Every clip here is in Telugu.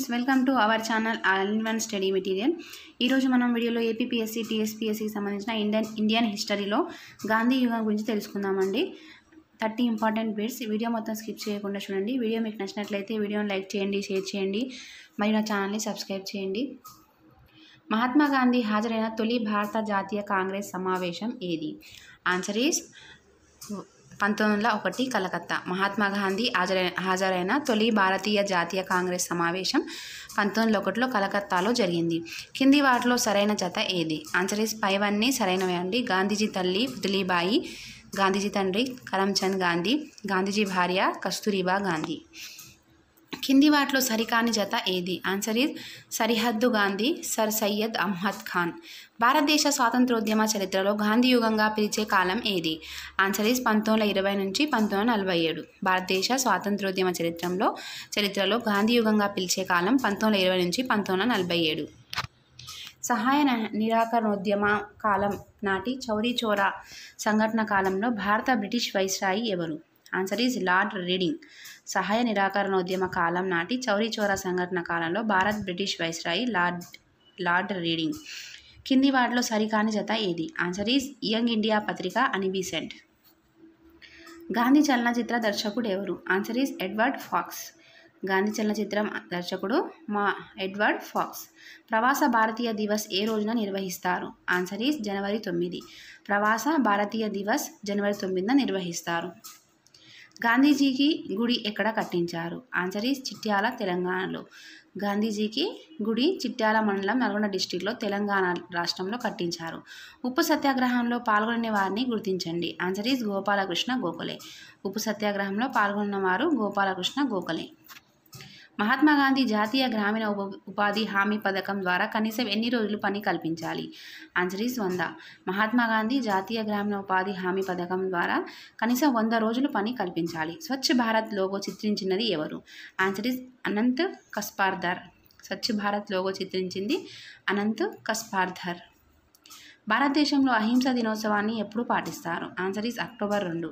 friends welcome to our channel all in one study material ఈరోజు మనం వీడియోలో ఏపీఎస్సీ టీఎస్పీఎస్సీకి సంబంధించిన ఇండియన్ ఇండియన్ హిస్టరీలో గాంధీ యుగం గురించి తెలుసుకుందామండి థర్టీ ఇంపార్టెంట్ బిట్స్ వీడియో మొత్తం స్కిప్ చేయకుండా చూడండి వీడియో మీకు నచ్చినట్లయితే వీడియోని లైక్ చేయండి షేర్ చేయండి మరియు నా ఛానల్ని సబ్స్క్రైబ్ చేయండి మహాత్మా గాంధీ హాజరైన తొలి భారత జాతీయ కాంగ్రెస్ సమావేశం ఏది ఆన్సర్ ఈస్ పంతొమ్మిది వందల ఒకటి కలకత్తా మహాత్మా గాంధీ హాజరైన హాజరైన తొలి భారతీయ జాతీయ కాంగ్రెస్ సమావేశం పంతొమ్మిది వందల ఒకటిలో కలకత్తాలో జరిగింది కింది వాటిలో సరైన జత ఏది ఆన్సర్ ఇస్ పైవన్నీ సరైనవి అండి గాంధీజీ తల్లి పుతులీబాయి గాంధీజీ తండ్రి కరమ్చంద్ గాంధీ గాంధీజీ భార్య కస్తూరిబా గాంధీ కింది వాటిలో సరికాని జత ఏది ఆన్సర్ ఈజ్ సరిహద్దు గాంధీ సర్ సయ్యద్ అహ్మద్ ఖాన్ భారతదేశ స్వాతంత్రోద్యమ చరిత్రలో గాంధీ యుగంగా పిలిచే కాలం ఏది ఆన్సర్ ఈజ్ పంతొమ్మిది ఇరవై నుంచి పంతొమ్మిది నలభై ఏడు భారతదేశ స్వాతంత్రోద్యమ చరిత్రలో చరిత్రలో గాంధీ యుగంగా పిలిచే కాలం పంతొమ్మిది ఇరవై నుంచి పంతొమ్మిది నలభై ఏడు సహాయ నిరాకరణోద్యమ కాలం నాటి చౌరీ చోరా సంఘటన కాలంలో భారత బ్రిటిష్ వైస్రాయి ఎవరు ఆన్సర్ ఈజ్ లార్డ్ రీడింగ్ సహాయ నిరాకరణ ఉద్యమ కాలం నాటి చౌరీ చౌరా సంఘటన కాలంలో Bharat British viceroy Lord Lord Reading కింది వాటిలో సరికాని జత ఏది ఆన్సర్ ఈజ్ యంగ్ ఇండియా పత్రిక అని బీసెంట్ గాంధీ చలనచిత్ర దర్శకుడు ఎవరు answer is Edward Fox Gandhi చలనచిత్రం దర్శకుడు మా ఎడ్వర్డ్ ఫాక్స్ ప్రవాస భారతీయ దివస్ ఏ రోజున నిర్వహిస్తారు ఆన్సర్ ఈజ్ జనవరి తొమ్మిది ప్రవాస భారతీయ దివస్ జనవరి తొమ్మిదిన నిర్వహిస్తారు గాంధీజీకి గుడి ఎక్కడ కట్టించారు ఆన్సర్ ఈజ్ చిట్యాల తెలంగాణలో గాంధీజీకి గుడి చిట్యాల మండలం నల్గొండ డిస్టిక్లో తెలంగాణ రాష్ట్రంలో కట్టించారు ఉప్పు సత్యాగ్రహంలో పాల్గొనే వారిని గుర్తించండి ఆన్సర్ ఈజ్ గోపాలకృష్ణ గోఖలే ఉప్పు సత్యాగ్రహంలో పాల్గొన్న వారు గోపాలకృష్ణ గోఖలే మహాత్మా గాంధీ జాతీయ గ్రామీణ ఉప ఉపాధి హామీ పథకం ద్వారా కనీసం ఎన్ని రోజులు పని కల్పించాలి ఆన్సర్ ఈస్ వంద మహాత్మా గాంధీ జాతీయ గ్రామీణ ఉపాధి హామీ పథకం ద్వారా కనీసం వంద రోజులు పని కల్పించాలి స్వచ్ఛ భారత్ లోగో చిత్రించినది ఎవరు answer is Anant Khasbardar Swachh Bharat logo చిత్రించింది అనంత్ కస్పార్ధర్ భారతదేశంలో అహింస దినోత్సవాన్ని ఎప్పుడు పాటిస్తారు ఆన్సర్ ఈస్ అక్టోబర్ రెండు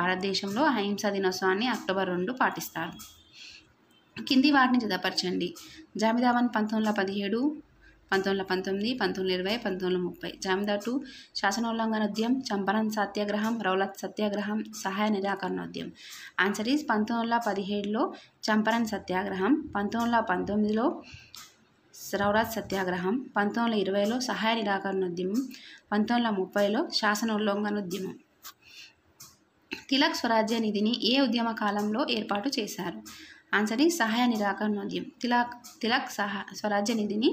భారతదేశంలో అహింస దినోత్సవాన్ని అక్టోబర్ రెండు పాటిస్తారు కింది వాటిని జతపరచండి జామిదావన్ పంతొమ్మిది వందల పదిహేడు పంతొమ్మిది వందల పంతొమ్మిది పంతొమ్మిది ఇరవై పంతొమ్మిది వందల ముప్పై జామిదా టూ ఉద్యమం చంపరన్ సత్యాగ్రహం రౌలత్ సత్యాగ్రహం సహాయ నిరాకరణోద్యం ఆన్సర్ ఈజ్ పంతొమ్మిది వందల పదిహేడులో చంపరన్ సత్యాగ్రహం పంతొమ్మిది వందల పంతొమ్మిదిలో రౌరాజ్ సత్యాగ్రహం పంతొమ్మిది వందల ఇరవైలో సహాయ నిరాకరణ ఉద్యమం పంతొమ్మిది వందల ముప్పైలో ఉద్యమం తిలక్ స్వరాజ్య నిధిని ఏ ఉద్యమ కాలంలో ఏర్పాటు చేశారు ఆన్సర్ ఈ సహాయ నిరాకరణ ఉద్యమం తిలాక్ తిలక్ సహా స్వరాజ్య నిధిని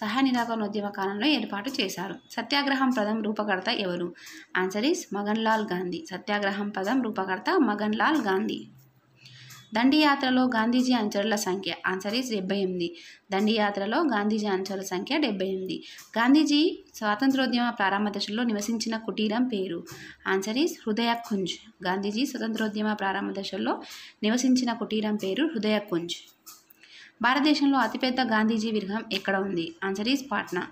సహాయ నిరాకరణ ఉద్యమ కాలంలో ఏర్పాటు చేశారు సత్యాగ్రహం పదం రూపకర్త ఎవరు ఆన్సర్ ఈస్ మగన్లాల్ గాంధీ సత్యాగ్రహం పదం రూపకర్త మగన్లాల్ గాంధీ దండియాత్రలో గాంధీజీ అనుచరుల సంఖ్య ఆన్సర్ ఈస్ డెబ్బై ఎనిమిది దండియాత్రలో గాంధీజీ అనుచరుల సంఖ్య డెబ్బై ఎనిమిది గాంధీజీ స్వాతంత్రోద్యమ ప్రారంభ దశలో నివసించిన కుటీరం పేరు ఆన్సర్ ఈస్ హృదయ కుంజ్ గాంధీజీ స్వతంత్రోద్యమ ప్రారంభ దశలో నివసించిన కుటీరం పేరు హృదయ కుంజ్ భారతదేశంలో అతిపెద్ద గాంధీజీ విగ్రహం ఎక్కడ ఉంది ఆన్సర్ ఈజ్ పాట్నా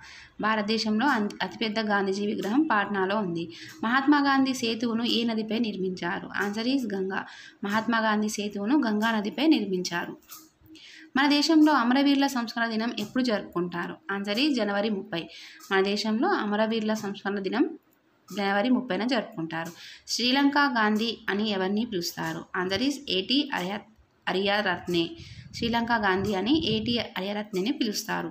భారతదేశంలో అతిపెద్ద గాంధీజీ విగ్రహం పాట్నాలో ఉంది మహాత్మా గాంధీ సేతువును ఏ నదిపై నిర్మించారు ఆన్సర్ ఈజ్ గంగా మహాత్మా గాంధీ సేతువును గంగా నదిపై నిర్మించారు మన దేశంలో అమరవీరుల సంస్కరణ దినం ఎప్పుడు జరుపుకుంటారు ఆన్సర్ ఈజ్ జనవరి ముప్పై మన దేశంలో అమరవీరుల సంస్మరణ దినం జనవరి ముప్పైన జరుపుకుంటారు శ్రీలంక గాంధీ అని ఎవరిని పిలుస్తారు ఆన్సర్ ఈజ్ ఏటీ అరియా అరియారత్నే శ్రీలంక గాంధీ అని ఏటి అయరత్నని పిలుస్తారు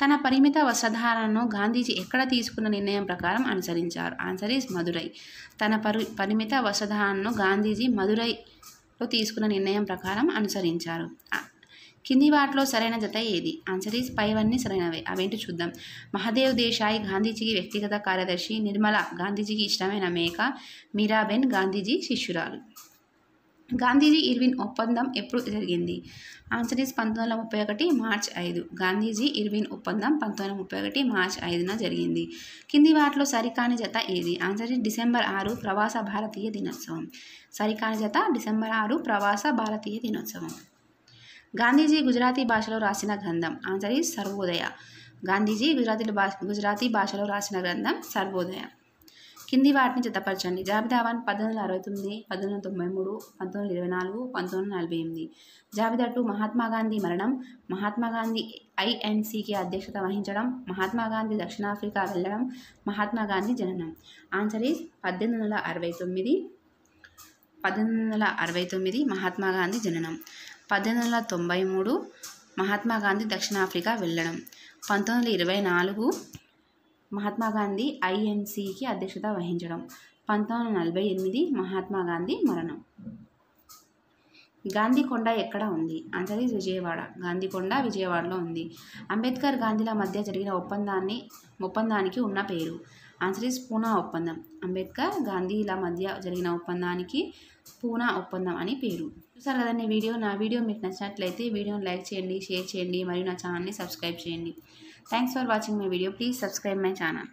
తన పరిమిత వస్త్రధారణను గాంధీజీ ఎక్కడ తీసుకున్న నిర్ణయం ప్రకారం అనుసరించారు ఆన్సర్ ఈజ్ మధురై తన పరి పరిమిత వస్త్రధారణను గాంధీజీ మధురైలో తీసుకున్న నిర్ణయం ప్రకారం అనుసరించారు కింది వాటిలో సరైన జత ఏది ఆన్సర్ ఈజ్ పైవన్నీ సరైనవే అవేంటి చూద్దాం మహాదేవ్ దేశాయ్ గాంధీజీకి వ్యక్తిగత కార్యదర్శి నిర్మల గాంధీజీకి ఇష్టమైన మేక మీరాబెన్ గాంధీజీ శిష్యురాలు గాంధీజీ ఇర్విన్ ఒప్పందం ఎప్పుడు జరిగింది ఆన్సర్ ఇస్ పంతొమ్మిది వందల ముప్పై ఒకటి మార్చ్ ఐదు గాంధీజీ ఇర్విన్ ఒప్పందం పంతొమ్మిది వందల ముప్పై ఒకటి మార్చ్ ఐదున జరిగింది కింది వాటిలో సరికాని జత ఏది ఆన్సర్ ఇస్ డిసెంబర్ ఆరు ప్రవాస భారతీయ దినోత్సవం సరికాని జత డిసెంబర్ ఆరు ప్రవాస భారతీయ దినోత్సవం గాంధీజీ గుజరాతీ భాషలో రాసిన గ్రంథం ఆన్సర్ ఇస్ సర్వోదయ గాంధీజీ గుజరాతీ భాష గుజరాతీ భాషలో రాసిన గ్రంథం సర్వోదయ కింది వాటిని జతపరచండి జాబితా వన్ పంతొమ్మిది వందల అరవై తొమ్మిది పంతొమ్మిది వందల తొంభై మూడు పంతొమ్మిది వందల ఇరవై నాలుగు పంతొమ్మిది వందల నలభై ఎనిమిది జాబితా టూ మహాత్మా గాంధీ మరణం మహాత్మా గాంధీ ఐఎన్సీకి అధ్యక్షత వహించడం మహాత్మా గాంధీ దక్షిణాఫ్రికా వెళ్ళడం మహాత్మా గాంధీ జననం ఆన్సర్ ఈజ్ పద్దెనిమిది వందల అరవై తొమ్మిది పద్దెనిమిది వందల అరవై తొమ్మిది మహాత్మా గాంధీ జననం పద్దెనిమిది వందల తొంభై మూడు మహాత్మా గాంధీ దక్షిణాఫ్రికా వెళ్ళడం పంతొమ్మిది వందల ఇరవై నాలుగు మహాత్మా గాంధీ ఐఎన్సికి అధ్యక్షత వహించడం పంతొమ్మిది వందల నలభై ఎనిమిది మహాత్మా గాంధీ మరణం గాంధీ కొండ ఎక్కడ ఉంది ఆన్సర్ విజయవాడ విజయవాడ గాంధీకొండ విజయవాడలో ఉంది అంబేద్కర్ గాంధీల మధ్య జరిగిన ఒప్పందాన్ని ఒప్పందానికి ఉన్న పేరు ఆన్సర్ ఈజ్ పూనా ఒప్పందం అంబేద్కర్ గాంధీల మధ్య జరిగిన ఒప్పందానికి పూనా ఒప్పందం అని పేరు చూసారు కదండి వీడియో నా వీడియో మీకు నచ్చినట్లయితే వీడియోని లైక్ చేయండి షేర్ చేయండి మరియు నా ఛానల్ని సబ్స్క్రైబ్ చేయండి thanks for watching my video please subscribe my channel